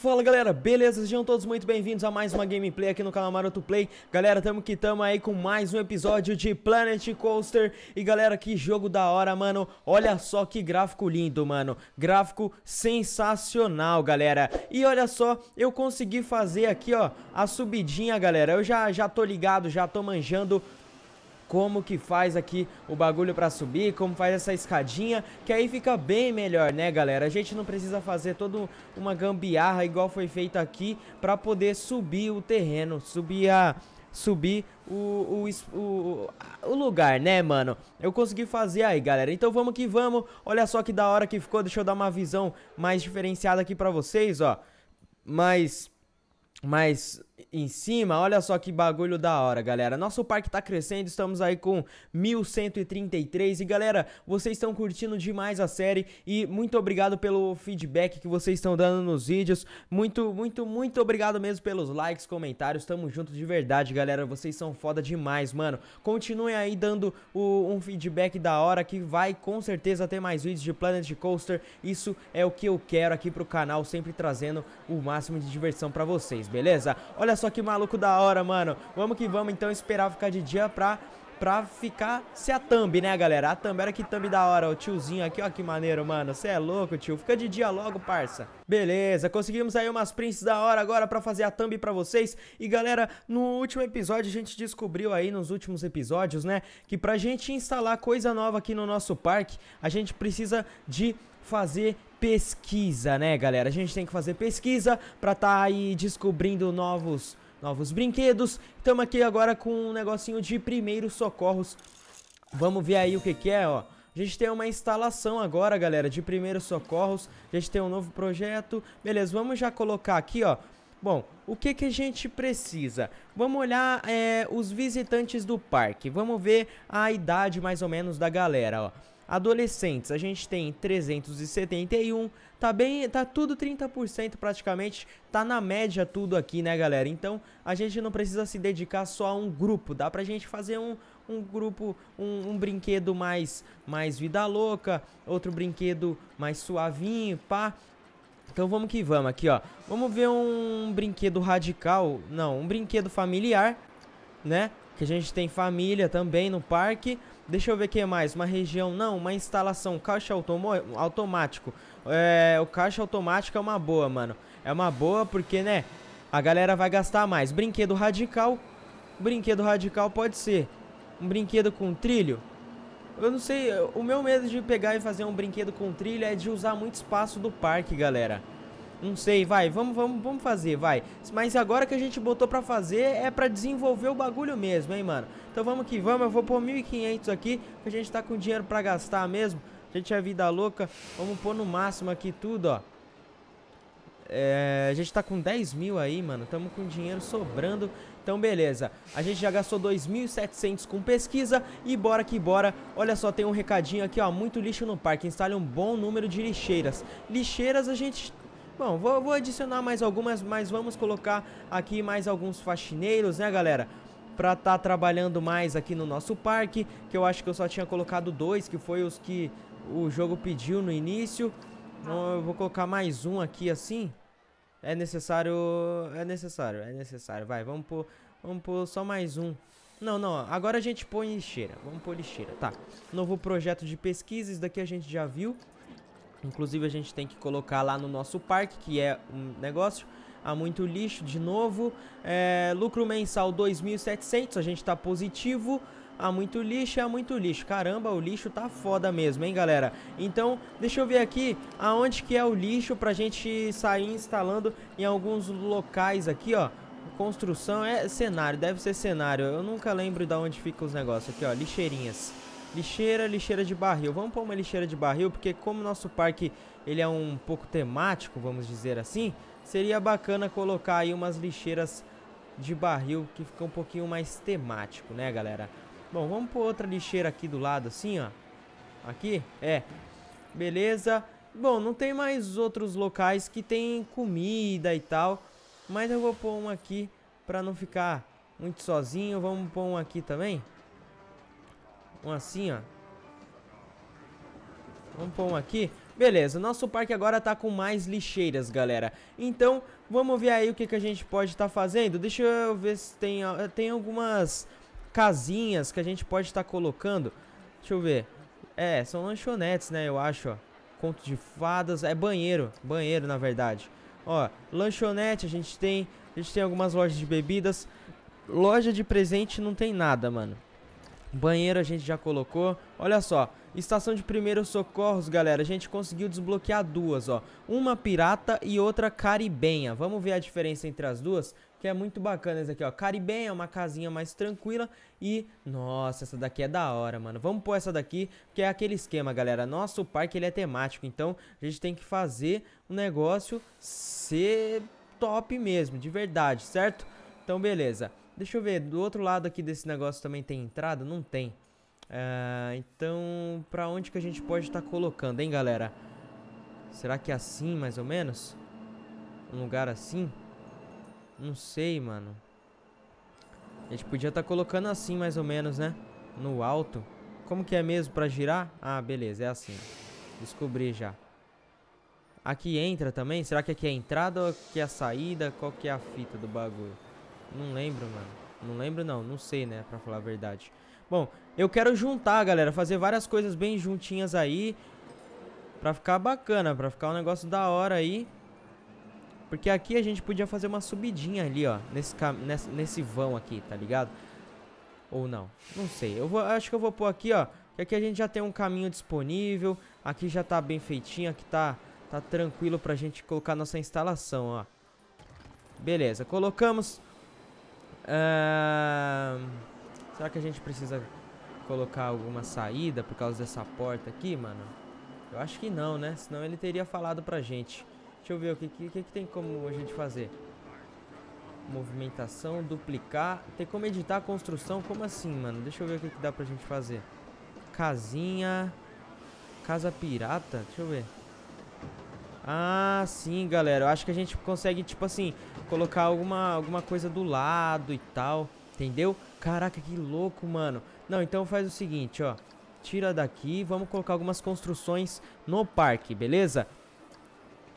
Fala galera, beleza? Sejam todos muito bem-vindos a mais uma gameplay aqui no canal Maroto Play Galera, tamo que tamo aí com mais um episódio de Planet Coaster E galera, que jogo da hora, mano Olha só que gráfico lindo, mano Gráfico sensacional, galera E olha só, eu consegui fazer aqui, ó, a subidinha, galera Eu já, já tô ligado, já tô manjando como que faz aqui o bagulho para subir, como faz essa escadinha, que aí fica bem melhor, né, galera? A gente não precisa fazer toda uma gambiarra igual foi feito aqui para poder subir o terreno, subir a subir o, o, o, o, lugar, né, mano? Eu consegui fazer aí, galera. Então vamos que vamos. Olha só que da hora que ficou. Deixa eu dar uma visão mais diferenciada aqui pra vocês, ó. Mais... Mais em cima, olha só que bagulho da hora, galera. Nosso parque tá crescendo, estamos aí com 1133 e galera, vocês estão curtindo demais a série e muito obrigado pelo feedback que vocês estão dando nos vídeos. Muito, muito, muito obrigado mesmo pelos likes, comentários. Tamo junto de verdade, galera. Vocês são foda demais, mano. Continuem aí dando o, um feedback da hora que vai com certeza ter mais vídeos de Planet Coaster. Isso é o que eu quero aqui pro canal, sempre trazendo o máximo de diversão para vocês, beleza? Olha Olha só que maluco da hora, mano. Vamos que vamos então esperar ficar de dia pra pra ficar ser a thumb, né, galera? A thumb, era que thumb da hora, o tiozinho aqui, ó, que maneiro, mano. Você é louco, tio. Fica de dia logo, parça. Beleza, conseguimos aí umas prints da hora agora pra fazer a thumb pra vocês. E, galera, no último episódio, a gente descobriu aí, nos últimos episódios, né, que pra gente instalar coisa nova aqui no nosso parque, a gente precisa de fazer pesquisa, né, galera? A gente tem que fazer pesquisa pra tá aí descobrindo novos novos brinquedos. Estamos aqui agora com um negocinho de primeiros socorros. Vamos ver aí o que, que é, ó. A gente tem uma instalação agora, galera, de primeiros socorros. A gente tem um novo projeto. Beleza, vamos já colocar aqui, ó. Bom, o que, que a gente precisa? Vamos olhar é, os visitantes do parque. Vamos ver a idade mais ou menos da galera, ó. Adolescentes, a gente tem 371, tá bem, tá tudo 30% praticamente, tá na média tudo aqui, né, galera? Então, a gente não precisa se dedicar só a um grupo, dá pra gente fazer um, um grupo, um, um, brinquedo mais, mais vida louca, outro brinquedo mais suavinho, pá. Então vamos que vamos aqui, ó. Vamos ver um brinquedo radical, não, um brinquedo familiar, né? Que a gente tem família também no parque. Deixa eu ver o que mais. Uma região, não, uma instalação, caixa automático. É, o caixa automático é uma boa, mano. É uma boa porque, né, a galera vai gastar mais. Brinquedo radical. Brinquedo radical pode ser um brinquedo com trilho. Eu não sei, o meu medo de pegar e fazer um brinquedo com trilho é de usar muito espaço do parque, galera. Não sei, vai, vamos, vamos, vamos fazer, vai. Mas agora que a gente botou pra fazer é pra desenvolver o bagulho mesmo, hein, mano. Então vamos que vamos, eu vou pôr 1.500 aqui, que a gente tá com dinheiro pra gastar mesmo. A gente é vida louca, vamos pôr no máximo aqui tudo, ó. É, a gente tá com 10 mil aí, mano. Tamo com dinheiro sobrando. Então, beleza. A gente já gastou 2.700 com pesquisa. E bora que bora. Olha só, tem um recadinho aqui, ó. Muito lixo no parque. Instale um bom número de lixeiras. Lixeiras a gente Bom, vou, vou, adicionar mais algumas, mas vamos colocar aqui mais alguns faxineiros, né, galera? Pra estar tá trabalhando mais aqui no nosso parque, que eu acho que eu só tinha colocado dois, que foi os que o jogo pediu no início. Então eu vou colocar mais um aqui assim. É necessário, é necessário, é necessário. Vai, vamos pôr, vamos pôr só mais um. Não, não, agora a gente põe lixeira. Vamos pôr lixeira, tá. Novo projeto de pesquisa, isso daqui a gente já viu. Inclusive a gente tem que colocar lá no nosso parque, que é um negócio há muito lixo de novo. É, lucro mensal 2.700, a gente tá positivo. Há muito lixo, há muito lixo. Caramba, o lixo tá foda mesmo, hein, galera? Então, deixa eu ver aqui aonde que é o lixo pra gente sair instalando em alguns locais aqui, ó. Construção é cenário, deve ser cenário. Eu nunca lembro de onde fica os negócios. Aqui, ó, lixeirinhas. Lixeira, lixeira de barril. Vamos pôr uma lixeira de barril, porque como nosso parque ele é um pouco temático, vamos dizer assim, seria bacana colocar aí umas lixeiras de barril que fica um pouquinho mais temático, né, galera? Bom, vamos pôr outra lixeira aqui do lado, assim, ó. Aqui? É. Beleza. Bom, não tem mais outros locais que tem comida e tal, mas eu vou pôr um aqui pra não ficar muito sozinho. Vamos pôr um aqui também. Um assim, ó. Vamos pôr um aqui. Beleza, nosso parque agora tá com mais lixeiras, galera. Então, vamos ver aí o que, que a gente pode estar tá fazendo. Deixa eu ver se tem, eh, tem algumas casinhas que a gente pode estar tá colocando. Deixa eu ver. É, são lanchonetes, né, eu acho, ó. Conto de fadas, é banheiro, banheiro, na verdade. Ó, lanchonete a gente tem, a gente tem algumas lojas de bebidas. Loja de presente não tem nada, mano. Banheiro a gente já colocou. Olha só, estação de primeiros socorros, galera. A gente conseguiu desbloquear duas, ó. Uma pirata e outra caribenha. Vamos ver a diferença entre as duas, que é muito bacana essa aqui, ó. Caribenha é uma casinha mais tranquila e... Nossa, essa daqui é da hora, mano. Vamos pôr essa daqui, que é aquele esquema, galera. Nosso parque, ele é temático, então a gente tem que fazer o um negócio ser top mesmo, de verdade, certo? Então, beleza. Deixa eu ver, do outro lado aqui desse negócio também tem entrada? Não tem. Uh, então, pra onde que a gente pode estar tá colocando, hein, galera? Será que é assim, mais ou menos? Um lugar assim? Não sei, mano. A gente podia estar tá colocando assim, mais ou menos, né? No alto. Como que é mesmo pra girar? Ah, beleza, é assim. Descobri já. Aqui entra também? Será que aqui é a entrada ou aqui é a saída? Qual que é a fita do bagulho? Não lembro, mano. Não lembro não, não sei, né, pra falar a verdade. Bom, eu quero juntar, galera, fazer várias coisas bem juntinhas aí. Pra ficar bacana, pra ficar um negócio da hora aí. Porque aqui a gente podia fazer uma subidinha ali, ó. Nesse, nesse, nesse vão aqui, tá ligado? Ou não. Não sei. Eu vou, acho que eu vou pôr aqui, ó. Que aqui a gente já tem um caminho disponível. Aqui já tá bem feitinho. Aqui tá, tá tranquilo pra gente colocar nossa instalação, ó. Beleza. Colocamos. Uh, será que a gente precisa colocar alguma saída por causa dessa porta aqui, mano? Eu acho que não, né? Senão ele teria falado pra gente. Deixa eu ver o que, que, que tem como a gente fazer. Movimentação, duplicar. Tem como editar a construção? Como assim, mano? Deixa eu ver o que, que dá pra gente fazer. Casinha. Casa pirata? Deixa eu ver. Ah, sim, galera. Eu acho que a gente consegue, tipo assim, colocar alguma, alguma coisa do lado e tal. Entendeu? Caraca, que louco, mano. Não, então faz o seguinte, ó. Tira daqui, vamos colocar algumas construções no parque, beleza?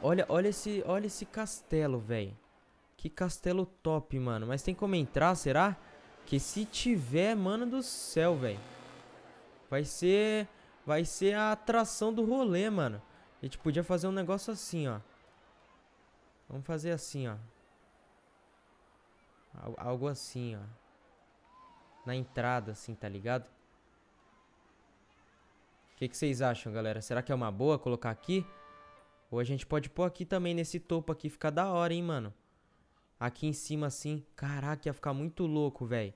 Olha, olha esse, olha esse castelo, velho. Que castelo top, mano. Mas tem como entrar, será? Que se tiver, mano do céu, velho. Vai ser... Vai ser a atração do rolê, mano. A gente podia fazer um negócio assim, ó. Vamos fazer assim, ó. Algo assim, ó. Na entrada, assim, tá ligado? O que, que vocês acham, galera? Será que é uma boa colocar aqui? Ou a gente pode pôr aqui também, nesse topo aqui. Fica da hora, hein, mano? Aqui em cima, assim. Caraca, ia ficar muito louco, velho.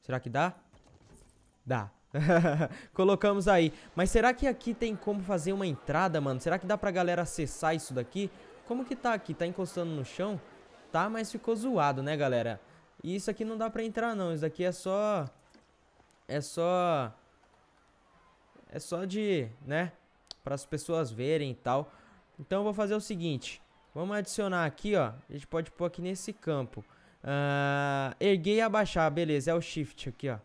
Será que dá? Dá. Colocamos aí. Mas será que aqui tem como fazer uma entrada, mano? Será que dá pra galera acessar isso daqui? Como que tá aqui? Tá encostando no chão? Tá, mas ficou zoado, né, galera? E isso aqui não dá pra entrar, não. Isso daqui é só... É só... É só de... Né? Para as pessoas verem e tal. Então eu vou fazer o seguinte. Vamos adicionar aqui, ó. A gente pode pôr aqui nesse campo. Uh, ah, erguer e abaixar. Beleza, é o shift aqui, ó.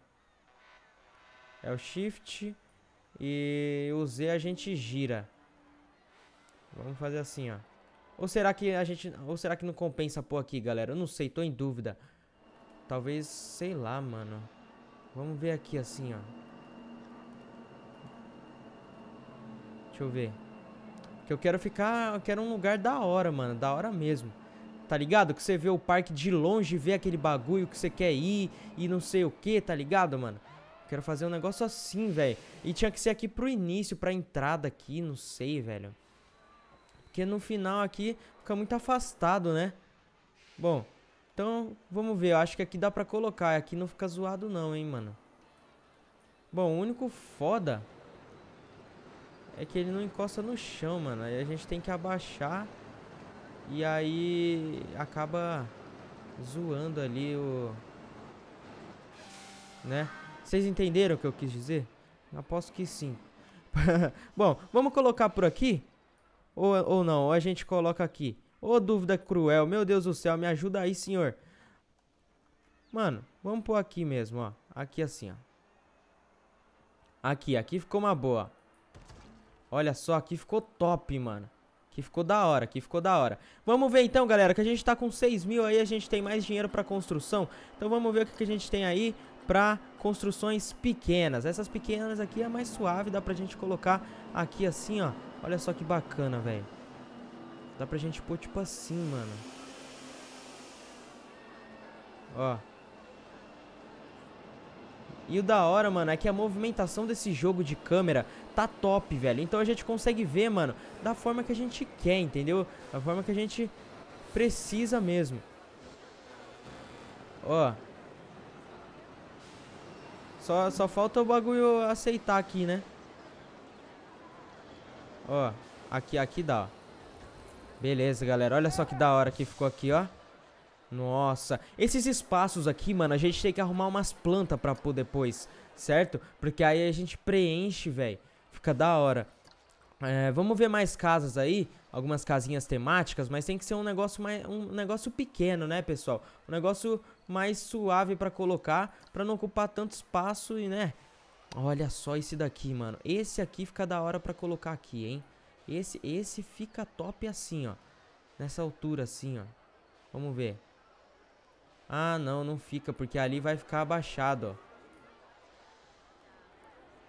É o Shift e o Z a gente gira. Vamos fazer assim, ó. Ou será que a gente... Ou será que não compensa pôr aqui, galera? Eu não sei, tô em dúvida. Talvez, sei lá, mano. Vamos ver aqui assim, ó. Deixa eu ver. Que eu quero ficar... Eu quero um lugar da hora, mano. Da hora mesmo. Tá ligado? Que você vê o parque de longe, vê aquele bagulho que você quer ir e não sei o que, tá ligado, mano? quero fazer um negócio assim, velho. E tinha que ser aqui pro início, pra entrada aqui, não sei, velho. Porque no final aqui fica muito afastado, né? Bom, então vamos ver. Eu acho que aqui dá pra colocar. Aqui não fica zoado não, hein, mano. Bom, o único foda é que ele não encosta no chão, mano. Aí a gente tem que abaixar e aí acaba zoando ali o... Né? Vocês entenderam o que eu quis dizer? Eu aposto que sim. Bom, vamos colocar por aqui? Ou, ou não, ou a gente coloca aqui. Ô, oh, dúvida cruel, meu Deus do céu, me ajuda aí, senhor. Mano, vamos pôr aqui mesmo, ó. Aqui assim, ó. Aqui, aqui ficou uma boa. Olha só, aqui ficou top, mano. Que ficou da hora, que ficou da hora. Vamos ver então, galera, que a gente tá com 6 mil aí, a gente tem mais dinheiro pra construção. Então vamos ver o que, que a gente tem aí para construções pequenas. Essas pequenas aqui é mais suave, dá pra gente colocar aqui assim, ó. Olha só que bacana, velho. Dá pra gente pôr tipo assim, mano. Ó. E o da hora, mano, é que a movimentação desse jogo de câmera tá top, velho. Então a gente consegue ver, mano, da forma que a gente quer, entendeu? Da forma que a gente precisa mesmo. Ó. Só, só falta o bagulho aceitar aqui, né? Ó, aqui, aqui dá, ó. Beleza, galera. Olha só que da hora que ficou aqui, ó. Nossa. Esses espaços aqui, mano, a gente tem que arrumar umas plantas pra pôr depois, certo? Porque aí a gente preenche, velho. Fica da hora. É, vamos ver mais casas aí, algumas casinhas temáticas, mas tem que ser um negócio, mais, um negócio pequeno, né, pessoal? Um negócio mais suave pra colocar, pra não ocupar tanto espaço e, né... Olha só esse daqui, mano. Esse aqui fica da hora pra colocar aqui, hein? Esse, esse fica top assim, ó. Nessa altura assim, ó. Vamos ver. Ah, não, não fica, porque ali vai ficar abaixado, ó.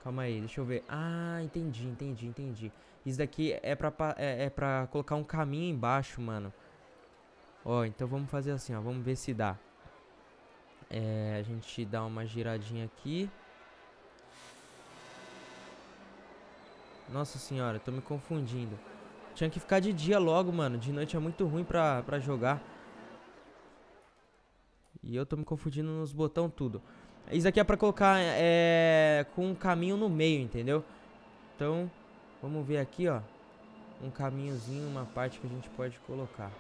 Calma aí, deixa eu ver. Ah, entendi, entendi, entendi. Isso daqui é pra, é, é pra colocar um caminho embaixo, mano. Ó, então vamos fazer assim, ó. Vamos ver se dá. É, a gente dá uma giradinha aqui. Nossa senhora, tô me confundindo. Tinha que ficar de dia logo, mano. De noite é muito ruim pra, pra jogar. E eu tô me confundindo nos botão tudo. Isso aqui é pra colocar é, com um caminho no meio, entendeu? Então, vamos ver aqui, ó. Um caminhozinho, uma parte que a gente pode colocar.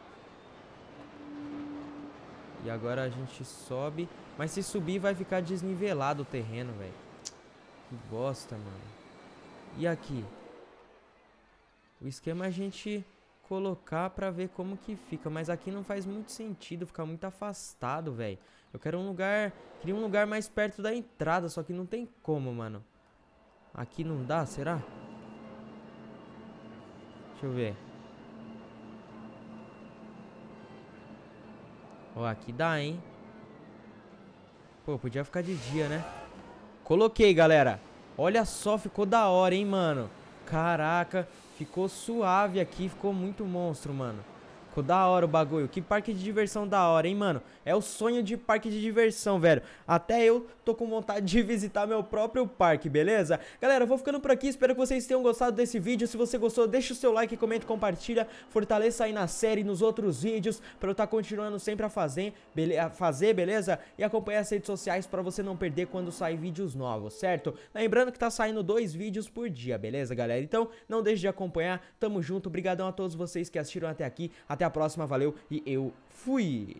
E agora a gente sobe. Mas se subir vai ficar desnivelado o terreno, velho. Que bosta, mano. E aqui? O esquema é a gente colocar pra ver como que fica. Mas aqui não faz muito sentido, ficar muito afastado, velho. Eu quero um lugar... Queria um lugar mais perto da entrada, só que não tem como, mano. Aqui não dá, será? Deixa eu ver. Ó, aqui dá, hein? Pô, podia ficar de dia, né? Coloquei, galera. Olha só, ficou da hora, hein, mano? Caraca, ficou suave aqui, ficou muito monstro, mano da hora o bagulho. Que parque de diversão da hora, hein, mano? É o sonho de parque de diversão, velho. Até eu tô com vontade de visitar meu próprio parque, beleza? Galera, eu vou ficando por aqui. Espero que vocês tenham gostado desse vídeo. Se você gostou, deixa o seu like, comenta, compartilha. Fortaleça aí na série, nos outros vídeos, pra eu estar tá continuando sempre a fazer, bele a fazer, beleza? E acompanha as redes sociais pra você não perder quando sair vídeos novos, certo? Lembrando que tá saindo dois vídeos por dia, beleza, galera? Então, não deixe de acompanhar. Tamo junto. Obrigadão a todos vocês que assistiram até aqui. Até até a próxima, valeu e eu fui!